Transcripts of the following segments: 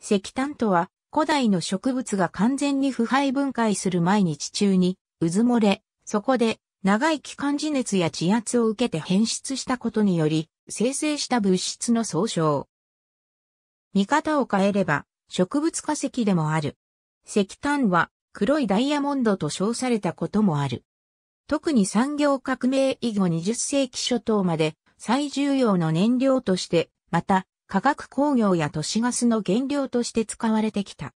石炭とは、古代の植物が完全に腐敗分解する毎日中に、渦漏れ、そこで、長い期間地熱や地圧を受けて変質したことにより、生成した物質の総称。見方を変えれば、植物化石でもある。石炭は、黒いダイヤモンドと称されたこともある。特に産業革命以後20世紀初頭まで最重要の燃料として、また化学工業や都市ガスの原料として使われてきた。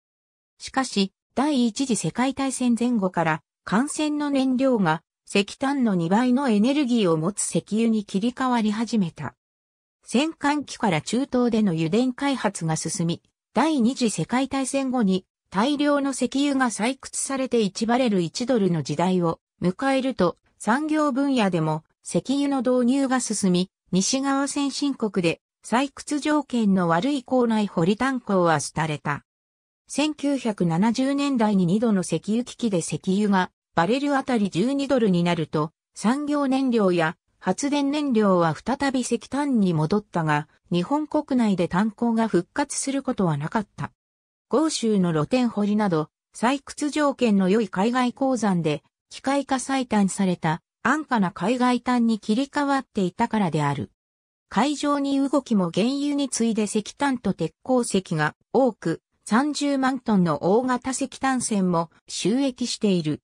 しかし、第一次世界大戦前後から、艦船の燃料が石炭の2倍のエネルギーを持つ石油に切り替わり始めた。戦艦機から中東での油田開発が進み、第二次世界大戦後に大量の石油が採掘されて1バレル1ドルの時代を迎えると産業分野でも石油の導入が進み、西側先進国で採掘条件の悪い校内掘り炭鉱は廃れた。1970年代に2度の石油危機で石油がバレルあたり12ドルになると産業燃料や発電燃料は再び石炭に戻ったが日本国内で炭鉱が復活することはなかった。豪州の露天掘りなど採掘条件の良い海外鉱山で機械化採炭された安価な海外炭に切り替わっていたからである。海上に動きも原油に次いで石炭と鉄鉱石が多く、30万トンの大型石炭船も収益している。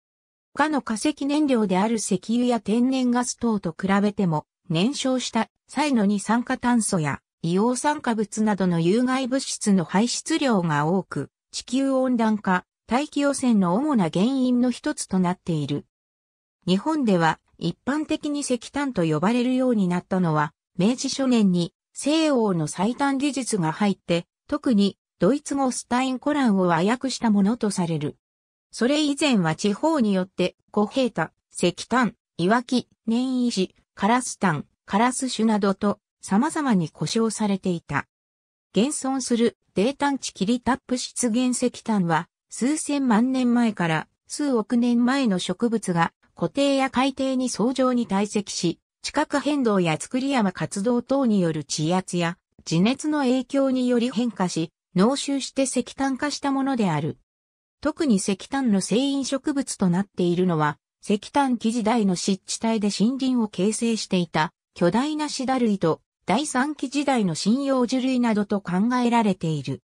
他の化石燃料である石油や天然ガス等と比べても、燃焼した際の二酸化炭素や硫黄酸化物などの有害物質の排出量が多く、地球温暖化、大気汚染の主な原因の一つとなっている。日本では一般的に石炭と呼ばれるようになったのは明治初年に西欧の最短技術が入って、特にドイツ語スタインコランを和訳したものとされる。それ以前は地方によって、古平太、石炭、いわき、維石、カラス炭、カラス種などと様々に呼称されていた。現存する泥炭地キリタップ質原石炭は数千万年前から数億年前の植物が固定や海底に相乗に堆積し、地殻変動や作り山活動等による地圧や地熱の影響により変化し、濃集して石炭化したものである。特に石炭の生飲植物となっているのは、石炭期時代の湿地帯で森林を形成していた巨大なシダ類と第三期時代の針葉樹類などと考えられている。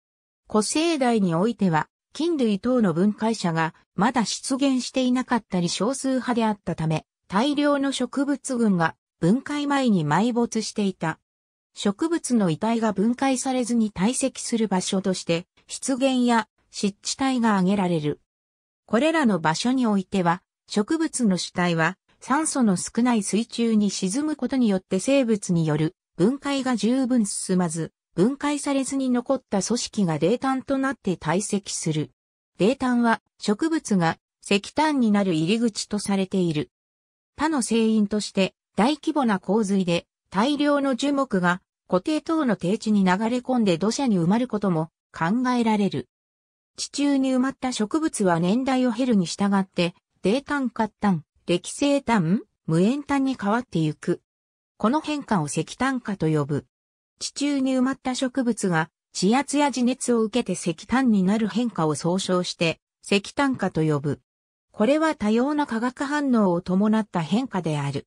古生代においては、菌類等の分解者がまだ出現していなかったり少数派であったため、大量の植物群が分解前に埋没していた。植物の遺体が分解されずに堆積する場所として、湿原や湿地帯が挙げられる。これらの場所においては、植物の主体は酸素の少ない水中に沈むことによって生物による分解が十分進まず、分解されずに残った組織が泥炭となって堆積する。泥炭は植物が石炭になる入り口とされている。他の聖因として大規模な洪水で大量の樹木が固定等の低地に流れ込んで土砂に埋まることも考えられる。地中に埋まった植物は年代を経るに従って、泥炭活炭、歴性炭、無塩炭に変わってゆく。この変化を石炭化と呼ぶ。地中に埋まった植物が地圧や地熱を受けて石炭になる変化を総称して石炭化と呼ぶ。これは多様な化学反応を伴った変化である。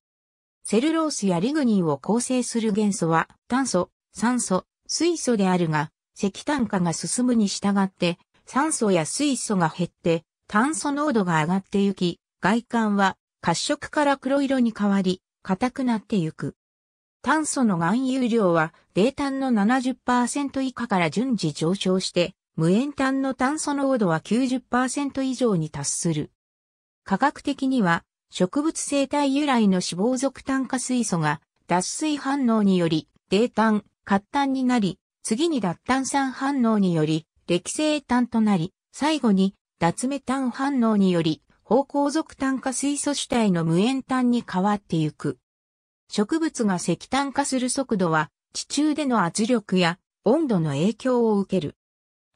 セルロースやリグニンを構成する元素は炭素、酸素、水素であるが、石炭化が進むに従って酸素や水素が減って炭素濃度が上がってゆき、外観は褐色から黒色に変わり、硬くなってゆく。炭素の含有量は、泥炭の70%以下から順次上昇して、無塩炭の炭素濃度は90%以上に達する。科学的には植物生態由来の脂肪属炭化水素が脱水反応により泥炭、活炭になり、次に脱炭酸反応により歴性炭となり、最後に脱メタン反応により方向属炭化水素主体の無塩炭に変わってゆく。植物が石炭化する速度は地中での圧力や温度の影響を受ける。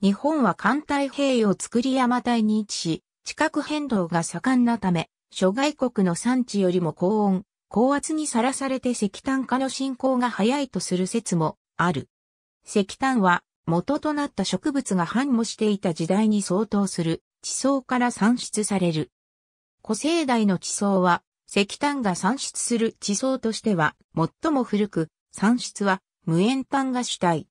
日本は寒帯平洋作り山帯に位置し、地殻変動が盛んなため、諸外国の産地よりも高温、高圧にさらされて石炭化の進行が早いとする説もある。石炭は元となった植物が繁茂していた時代に相当する地層から産出される。古生代の地層は石炭が産出する地層としては最も古く、産出は無塩炭が主体。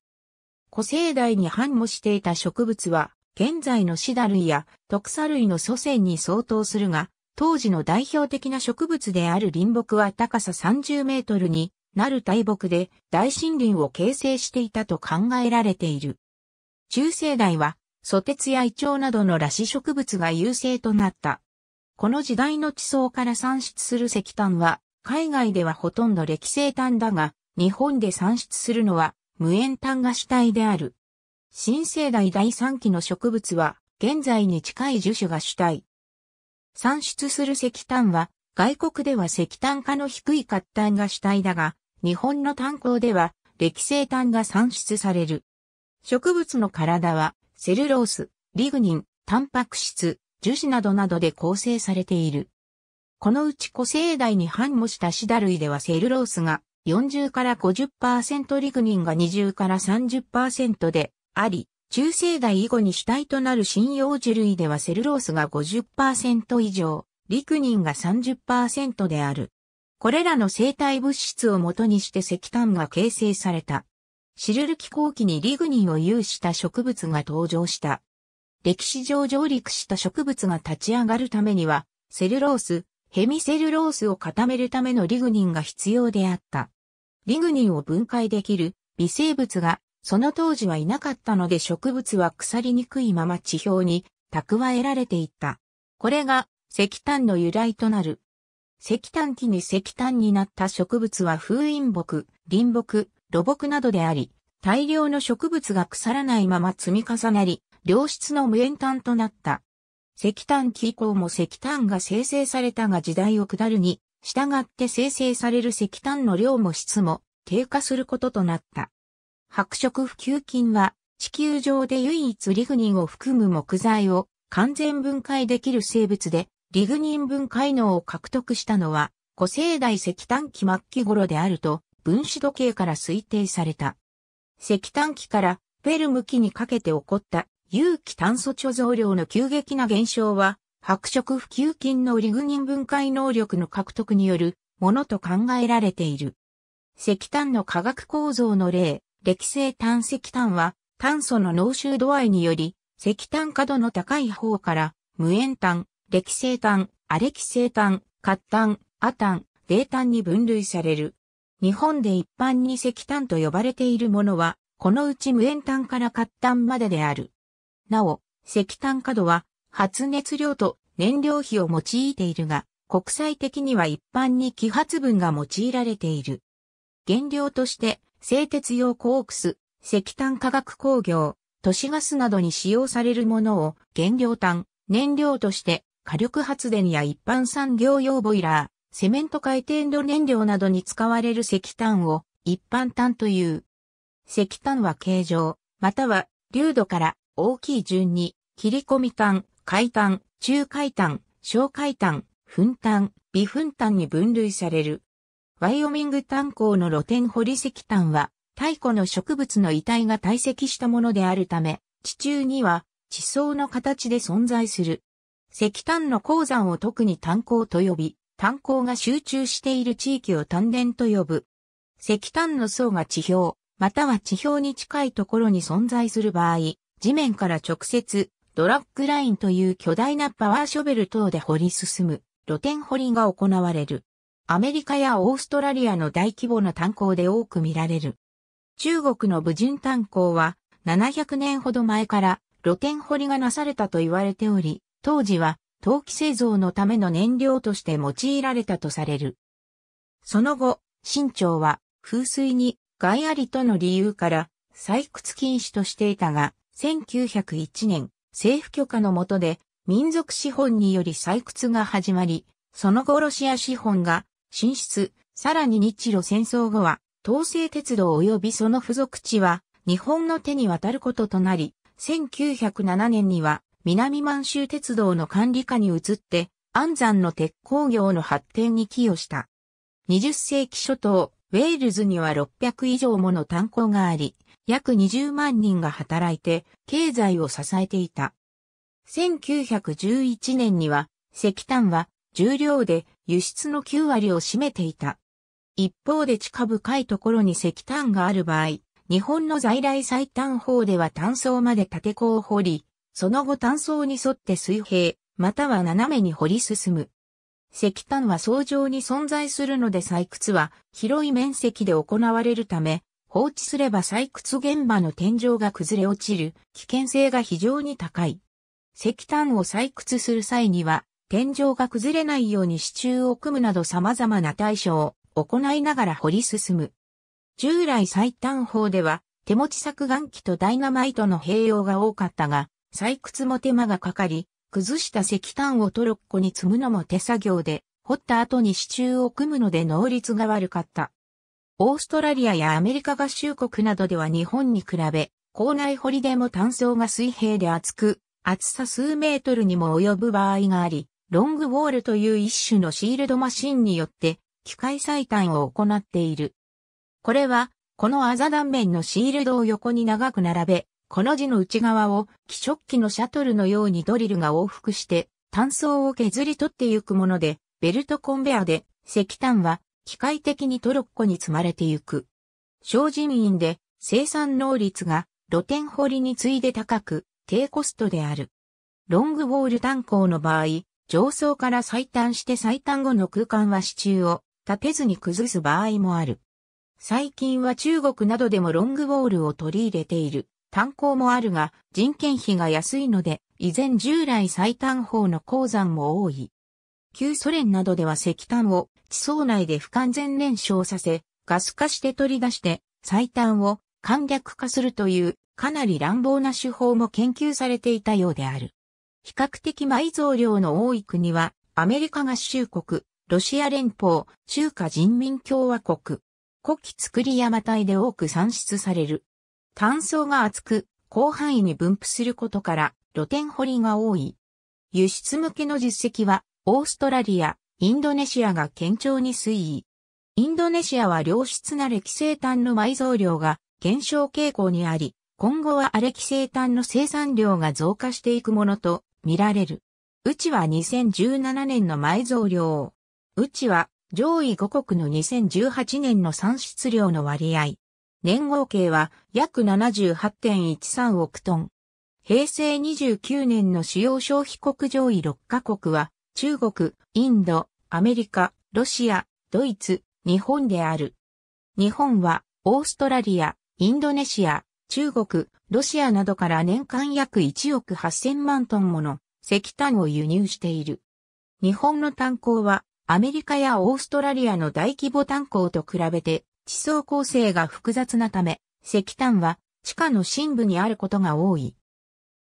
古生代に繁茂していた植物は現在のシダ類や特サ類の祖先に相当するが、当時の代表的な植物である林木は高さ30メートルになる大木で大森林を形成していたと考えられている。中世代は、ソテツやイチョウなどの裸子植物が優勢となった。この時代の地層から産出する石炭は、海外ではほとんど歴生炭だが、日本で産出するのは無塩炭が主体である。新生代第3期の植物は、現在に近い樹種が主体。産出する石炭は、外国では石炭化の低い活炭が主体だが、日本の炭鉱では、歴生炭が産出される。植物の体は、セルロース、リグニン、タンパク質、樹脂などなどで構成されている。このうち古生代に反もしたシダ類ではセルロースが40から50%リグニンが20から30%で、あり、中生代以後に主体となる針葉樹類ではセルロースが50%以上、リクニンが30%である。これらの生体物質をもとにして石炭が形成された。シルル紀後期にリグニンを有した植物が登場した。歴史上上陸した植物が立ち上がるためには、セルロース、ヘミセルロースを固めるためのリグニンが必要であった。リグニンを分解できる微生物がその当時はいなかったので植物は腐りにくいまま地表に蓄えられていった。これが石炭の由来となる。石炭期に石炭になった植物は封印木、林木、土木などであり、大量の植物が腐らないまま積み重なり、良質の無塩炭となった。石炭期以降も石炭が生成されたが時代を下るに、従って生成される石炭の量も質も低下することとなった。白色普及菌は地球上で唯一リグニンを含む木材を完全分解できる生物で、リグニン分解能を獲得したのは、古生代石炭期末期頃であると、分子時計から推定された。石炭期からベルム期にかけて起こった有機炭素貯蔵量の急激な減少は、白色普及菌のリグニン分解能力の獲得によるものと考えられている。石炭の化学構造の例、歴性炭石炭は炭素の濃臭度合いにより石炭過度の高い方から無塩炭、歴性炭、亜歴キ性炭、活炭、亜炭、泥炭に分類される。日本で一般に石炭と呼ばれているものは、このうち無塩炭から活炭までである。なお、石炭過度は発熱量と燃料費を用いているが、国際的には一般に揮発分が用いられている。原料として製鉄用コークス、石炭化学工業、都市ガスなどに使用されるものを原料炭、燃料として火力発電や一般産業用ボイラー、セメント回転炉燃料などに使われる石炭を一般炭という。石炭は形状、または粒度から大きい順に切り込み炭、海炭、中海炭、小海炭、粉炭、微粉炭に分類される。ワイオミング炭鉱の露天掘り石炭は、太古の植物の遺体が堆積したものであるため、地中には地層の形で存在する。石炭の鉱山を特に炭鉱と呼び、炭鉱が集中している地域を炭田と呼ぶ。石炭の層が地表、または地表に近いところに存在する場合、地面から直接、ドラッグラインという巨大なパワーショベル等で掘り進む、露天掘りが行われる。アメリカやオーストラリアの大規模な炭鉱で多く見られる。中国の武人炭鉱は700年ほど前から露天掘りがなされたと言われており、当時は陶器製造のための燃料として用いられたとされる。その後、清朝は風水に害ありとの理由から採掘禁止としていたが、1901年、政府許可の下で民族資本により採掘が始まり、その後ロシア資本が進出、さらに日露戦争後は、東西鉄道及びその付属地は、日本の手に渡ることとなり、1907年には、南満州鉄道の管理下に移って、安山の鉄工業の発展に寄与した。20世紀初頭、ウェールズには600以上もの炭鉱があり、約20万人が働いて、経済を支えていた。1911年には、石炭は重量で輸出の9割を占めていた。一方で地下深いところに石炭がある場合、日本の在来最短法では単層まで縦坑を掘り、その後単層に沿って水平、または斜めに掘り進む。石炭は層状に存在するので採掘は広い面積で行われるため、放置すれば採掘現場の天井が崩れ落ちる危険性が非常に高い。石炭を採掘する際には天井が崩れないように支柱を組むなど様々な対処を行いながら掘り進む。従来最短法では、手持ち削岩機とダイナマイトの併用が多かったが、採掘も手間がかかり、崩した石炭をトロッコに積むのも手作業で、掘った後に支柱を組むので能率が悪かった。オーストラリアやアメリカ合衆国などでは日本に比べ、校内掘りでも単層が水平で厚く、厚さ数メートルにも及ぶ場合があり、ロングウォールという一種のシールドマシンによって機械採炭を行っている。これは、このあざ断面のシールドを横に長く並べ、この字の内側を気食器のシャトルのようにドリルが往復して単層を削り取っていくもので、ベルトコンベアで石炭は機械的にトロッコに積まれていく。小人員で生産能率が露天掘りに次いで高く低コストである。ロングウォール炭鉱の場合、上層から最短して最短後の空間は支柱を立てずに崩す場合もある。最近は中国などでもロングウォールを取り入れている炭鉱もあるが人件費が安いので依然従来最短法の鉱山も多い。旧ソ連などでは石炭を地層内で不完全燃焼させガス化して取り出して最短を簡略化するというかなり乱暴な手法も研究されていたようである。比較的埋蔵量の多い国は、アメリカ合衆国、ロシア連邦、中華人民共和国。古希造り山帯で多く産出される。炭素が厚く、広範囲に分布することから、露天掘りが多い。輸出向けの実績は、オーストラリア、インドネシアが堅調に推移。インドネシアは良質な歴生炭の埋蔵量が減少傾向にあり、今後は荒歴生炭の生産量が増加していくものと見られる。うちは2017年の埋蔵量。うちは上位5国の2018年の産出量の割合。年合計は約78.13億トン。平成29年の主要消費国上位6カ国は、中国、インド、アメリカ、ロシア、ドイツ、日本である。日本は、オーストラリア、インドネシア、中国、ロシアなどから年間約1億8000万トンもの石炭を輸入している。日本の炭鉱はアメリカやオーストラリアの大規模炭鉱と比べて地層構成が複雑なため石炭は地下の深部にあることが多い。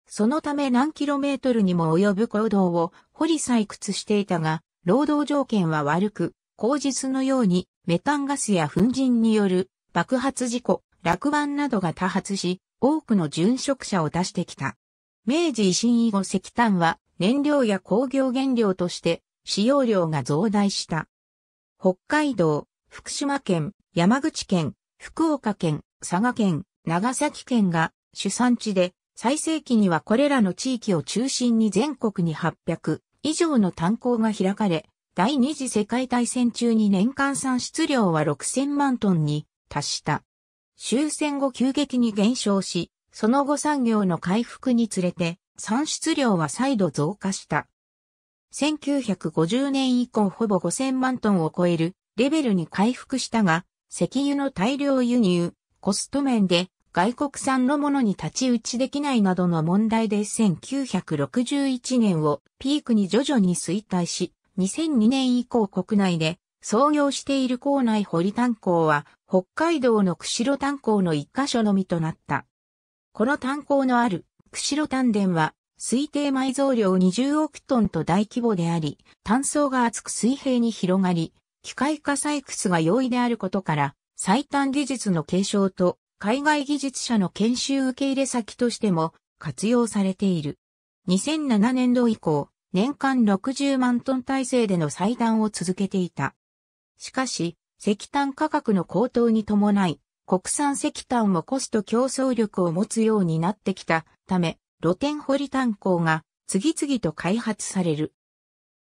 そのため何キロメートルにも及ぶ行動を掘り採掘していたが、労働条件は悪く、口実のようにメタンガスや粉塵による爆発事故、落盤などが多発し、多くの殉職者を出してきた。明治維新以後石炭は燃料や工業原料として使用量が増大した。北海道、福島県、山口県、福岡県、佐賀県、長崎県が主産地で、最盛期にはこれらの地域を中心に全国に800以上の炭鉱が開かれ、第二次世界大戦中に年間産出量は6000万トンに達した。終戦後急激に減少し、その後産業の回復につれて、産出量は再度増加した。1950年以降ほぼ5000万トンを超えるレベルに回復したが、石油の大量輸入、コスト面で外国産のものに立ち打ちできないなどの問題で1961年をピークに徐々に衰退し、2002年以降国内で創業している校内堀炭鉱は、北海道の釧路炭鉱の一箇所のみとなった。この炭鉱のある釧路炭田は、推定埋蔵量20億トンと大規模であり、炭層が厚く水平に広がり、機械化採掘が容易であることから、最短技術の継承と海外技術者の研修受け入れ先としても活用されている。2007年度以降、年間60万トン体制での採炭を続けていた。しかし、石炭価格の高騰に伴い、国産石炭もコスト競争力を持つようになってきたため、露天掘り炭鉱が次々と開発される。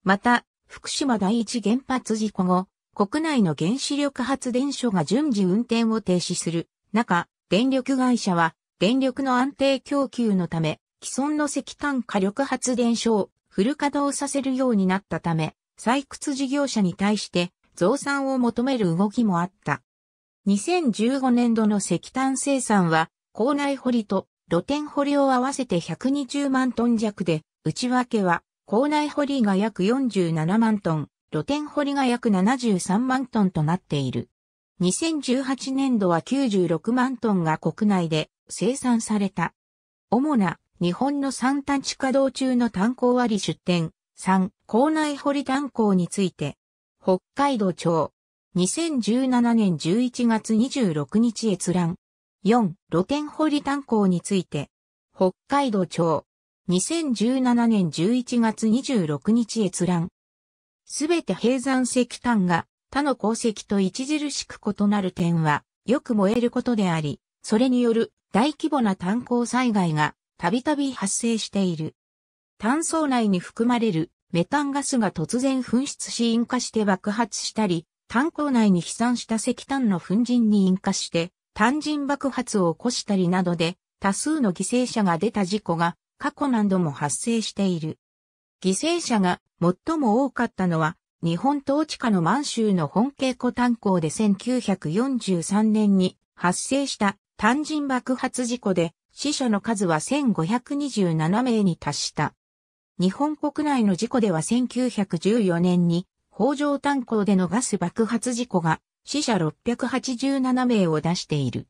また、福島第一原発事故後、国内の原子力発電所が順次運転を停止する中、電力会社は電力の安定供給のため、既存の石炭火力発電所をフル稼働させるようになったため、採掘事業者に対して増産を求める動きもあった。2015年度の石炭生産は、校内掘りと露天掘りを合わせて120万トン弱で、内訳は、校内掘りが約47万トン、露天掘りが約73万トンとなっている。2018年度は96万トンが国内で生産された。主な日本の三端地稼働中の炭鉱割出店、3、校内掘り炭鉱について、北海道庁。2017年11月26日閲覧。4、露天掘り炭鉱について。北海道庁。2017年11月26日閲覧。すべて閉山石炭が他の鉱石と著しく異なる点は、よく燃えることであり、それによる大規模な炭鉱災害がたびたび発生している。炭層内に含まれるメタンガスが突然噴出し引火して爆発したり、炭鉱内に飛散した石炭の粉塵に引火して、炭塵爆発を起こしたりなどで、多数の犠牲者が出た事故が過去何度も発生している。犠牲者が最も多かったのは、日本統治下の満州の本稽古炭鉱で1943年に発生した炭塵爆発事故で死者の数は1527名に達した。日本国内の事故では1914年に北条炭鉱でのガス爆発事故が死者687名を出している。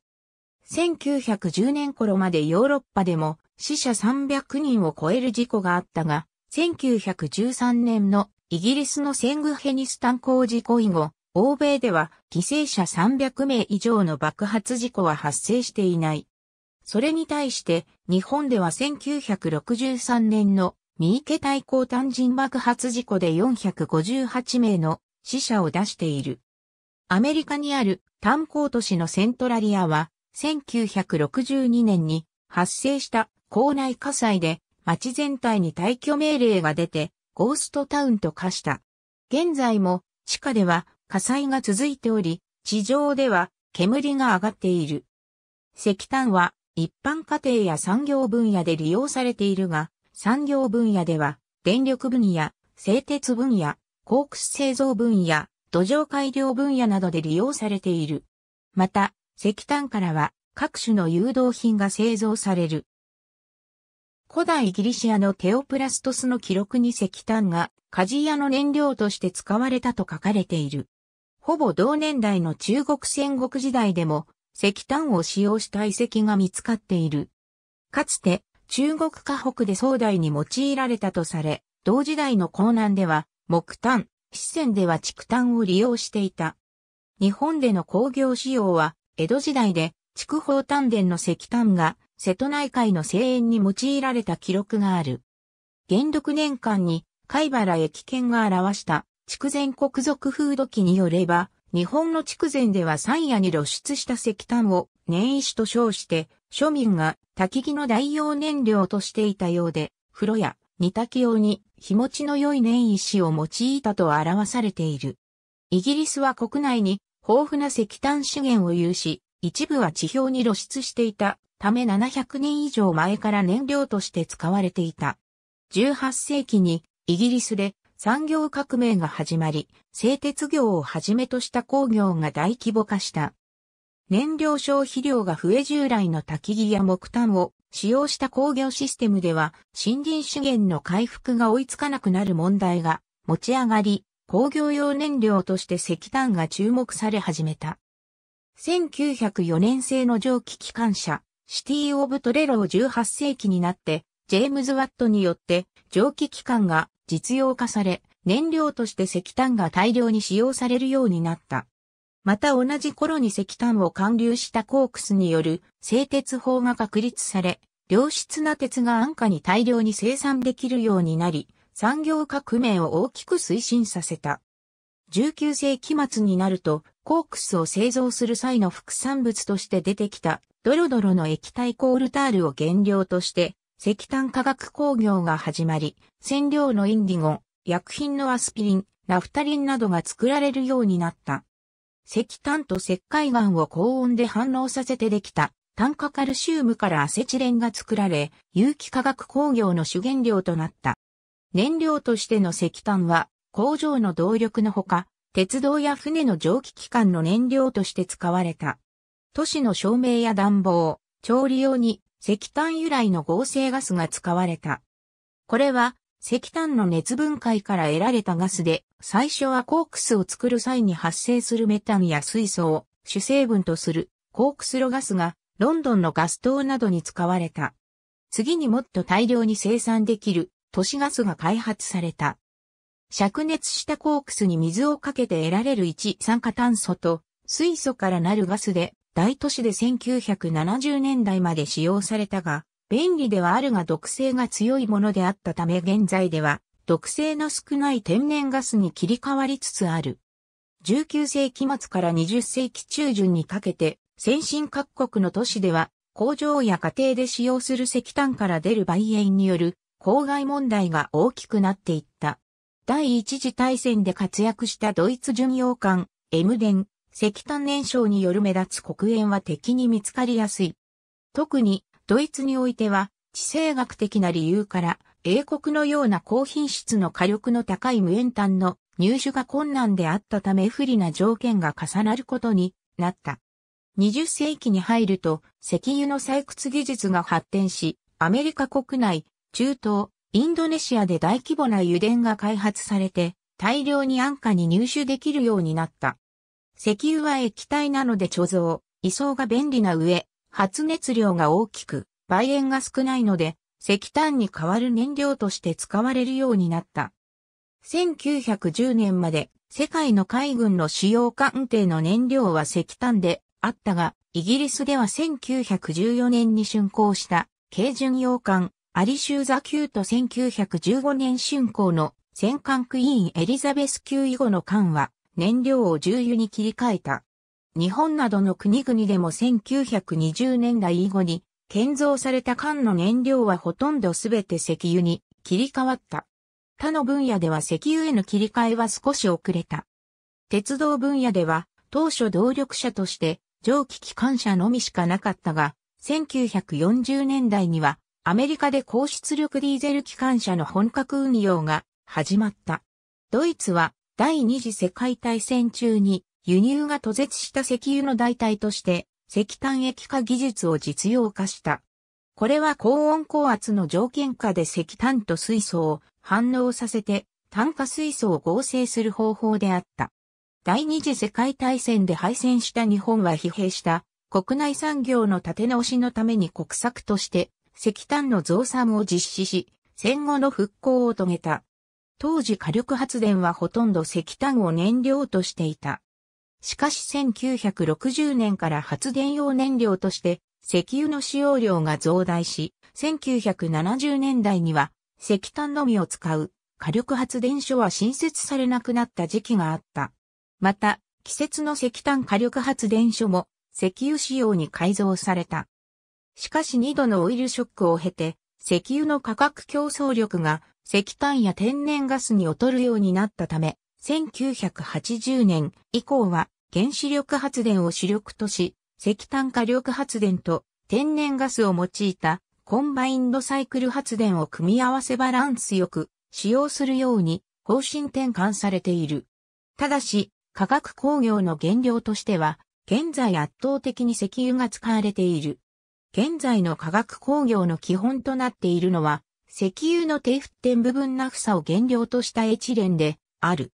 1910年頃までヨーロッパでも死者300人を超える事故があったが、1913年のイギリスのセングヘニス炭鉱事故以後、欧米では犠牲者300名以上の爆発事故は発生していない。それに対して日本では1963年の三池対抗単人爆発事故で458名の死者を出している。アメリカにある炭鉱都市のセントラリアは、1962年に発生した校内火災で町全体に退去命令が出て、ゴーストタウンと化した。現在も地下では火災が続いており、地上では煙が上がっている。石炭は一般家庭や産業分野で利用されているが、産業分野では、電力分野、製鉄分野、コークス製造分野、土壌改良分野などで利用されている。また、石炭からは各種の誘導品が製造される。古代ギリシアのテオプラストスの記録に石炭が鍛冶屋の燃料として使われたと書かれている。ほぼ同年代の中国戦国時代でも石炭を使用した遺跡が見つかっている。かつて中国河北で壮大に用いられたとされ、同時代の江南では木炭、四川では竹炭を利用していた。日本での工業使用は、江戸時代で筑豊炭田の石炭が瀬戸内海の声援に用いられた記録がある。元禄年間に貝原駅券が表した筑前国賊風土記によれば、日本の筑前では山野に露出した石炭を年石と称して庶民が焚き木の代用燃料としていたようで、風呂や煮炊き用に日持ちの良い粘石を用いたと表されている。イギリスは国内に豊富な石炭資源を有し、一部は地表に露出していたため700年以上前から燃料として使われていた。18世紀にイギリスで産業革命が始まり、製鉄業をはじめとした工業が大規模化した。燃料消費量が増え従来の焚き木や木炭を使用した工業システムでは森林資源の回復が追いつかなくなる問題が持ち上がり、工業用燃料として石炭が注目され始めた。1904年製の蒸気機関車、シティ・オブ・トレロを18世紀になって、ジェームズ・ワットによって蒸気機関が実用化され、燃料として石炭が大量に使用されるようになった。また同じ頃に石炭を還流したコークスによる製鉄法が確立され、良質な鉄が安価に大量に生産できるようになり、産業革命を大きく推進させた。19世紀末になると、コークスを製造する際の副産物として出てきた、ドロドロの液体コールタールを原料として、石炭化学工業が始まり、染料のインディゴ、薬品のアスピリン、ナフタリンなどが作られるようになった。石炭と石灰岩を高温で反応させてできた炭化カルシウムからアセチレンが作られ、有機化学工業の主原料となった。燃料としての石炭は工場の動力のほか、鉄道や船の蒸気機関の燃料として使われた。都市の照明や暖房、調理用に石炭由来の合成ガスが使われた。これは石炭の熱分解から得られたガスで、最初はコークスを作る際に発生するメタンや水素を主成分とするコークスロガスがロンドンのガス灯などに使われた。次にもっと大量に生産できる都市ガスが開発された。灼熱したコークスに水をかけて得られる一酸化炭素と水素からなるガスで大都市で1970年代まで使用されたが、便利ではあるが毒性が強いものであったため現在では毒性の少ない天然ガスに切り替わりつつある。19世紀末から20世紀中旬にかけて先進各国の都市では工場や家庭で使用する石炭から出る売煙による公害問題が大きくなっていった。第一次大戦で活躍したドイツ巡洋艦、エムデン、石炭燃焼による目立つ黒煙は敵に見つかりやすい。特にドイツにおいては、地政学的な理由から、英国のような高品質の火力の高い無塩炭の入手が困難であったため不利な条件が重なることになった。20世紀に入ると石油の採掘技術が発展し、アメリカ国内、中東、インドネシアで大規模な油田が開発されて、大量に安価に入手できるようになった。石油は液体なので貯蔵、移送が便利な上、発熱量が大きく、倍塩が少ないので、石炭に代わる燃料として使われるようになった。1910年まで世界の海軍の使用艦艇の燃料は石炭であったが、イギリスでは1914年に竣工した軽巡洋艦アリシューザ級と1915年竣工の戦艦クイーンエリザベス級以後の艦は燃料を重油に切り替えた。日本などの国々でも1920年代以後に建造された缶の燃料はほとんどすべて石油に切り替わった。他の分野では石油への切り替えは少し遅れた。鉄道分野では当初動力車として蒸気機関車のみしかなかったが、1940年代にはアメリカで高出力ディーゼル機関車の本格運用が始まった。ドイツは第二次世界大戦中に輸入が途絶した石油の代替として、石炭液化技術を実用化した。これは高温高圧の条件下で石炭と水素を反応させて炭化水素を合成する方法であった。第二次世界大戦で敗戦した日本は疲弊した国内産業の立て直しのために国策として石炭の増産を実施し、戦後の復興を遂げた。当時火力発電はほとんど石炭を燃料としていた。しかし1960年から発電用燃料として石油の使用量が増大し、1970年代には石炭のみを使う火力発電所は新設されなくなった時期があった。また、季節の石炭火力発電所も石油使用に改造された。しかし2度のオイルショックを経て、石油の価格競争力が石炭や天然ガスに劣るようになったため、1980年以降は原子力発電を主力とし、石炭火力発電と天然ガスを用いたコンバインドサイクル発電を組み合わせバランスよく使用するように方針転換されている。ただし、化学工業の原料としては、現在圧倒的に石油が使われている。現在の化学工業の基本となっているのは、石油の低沸点部分ナフサを原料としたエチレンである。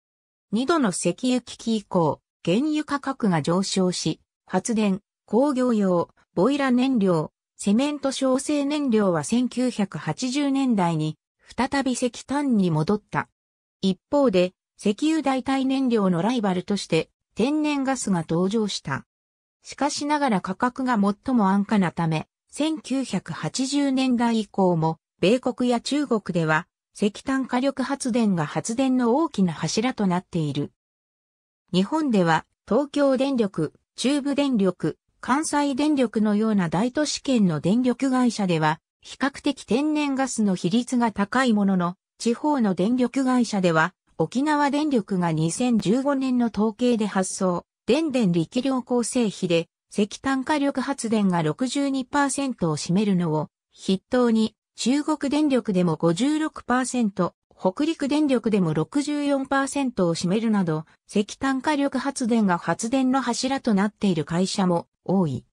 2度の石油危機以降、原油価格が上昇し、発電、工業用、ボイラ燃料、セメント焼成燃料は1980年代に再び石炭に戻った。一方で、石油代替燃料のライバルとして天然ガスが登場した。しかしながら価格が最も安価なため、1980年代以降も、米国や中国では石炭火力発電が発電の大きな柱となっている。日本では東京電力、中部電力、関西電力のような大都市圏の電力会社では、比較的天然ガスの比率が高いものの、地方の電力会社では、沖縄電力が2015年の統計で発送、電電力量構成比で、石炭火力発電が62%を占めるのを筆頭に中国電力でも56%、北陸電力でも64%を占めるなど、石炭火力発電が発電の柱となっている会社も多い。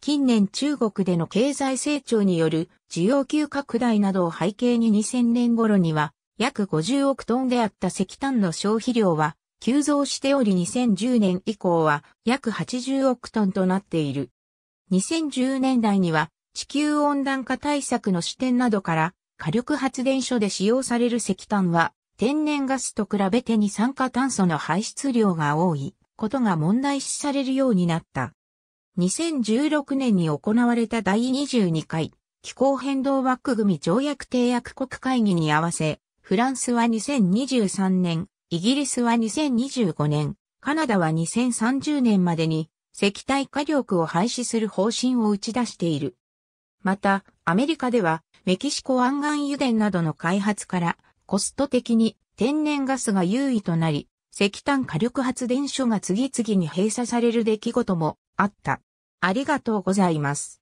近年中国での経済成長による需要急拡大などを背景に2000年頃には約50億トンであった石炭の消費量は急増しており2010年以降は約80億トンとなっている。2010年代には地球温暖化対策の視点などから火力発電所で使用される石炭は天然ガスと比べて二酸化炭素の排出量が多いことが問題視されるようになった。2016年に行われた第22回気候変動枠組条約締約国会議に合わせ、フランスは2023年、イギリスは2025年、カナダは2030年までに石体火力を廃止する方針を打ち出している。また、アメリカでは、メキシコ湾岸油田などの開発から、コスト的に天然ガスが優位となり、石炭火力発電所が次々に閉鎖される出来事もあった。ありがとうございます。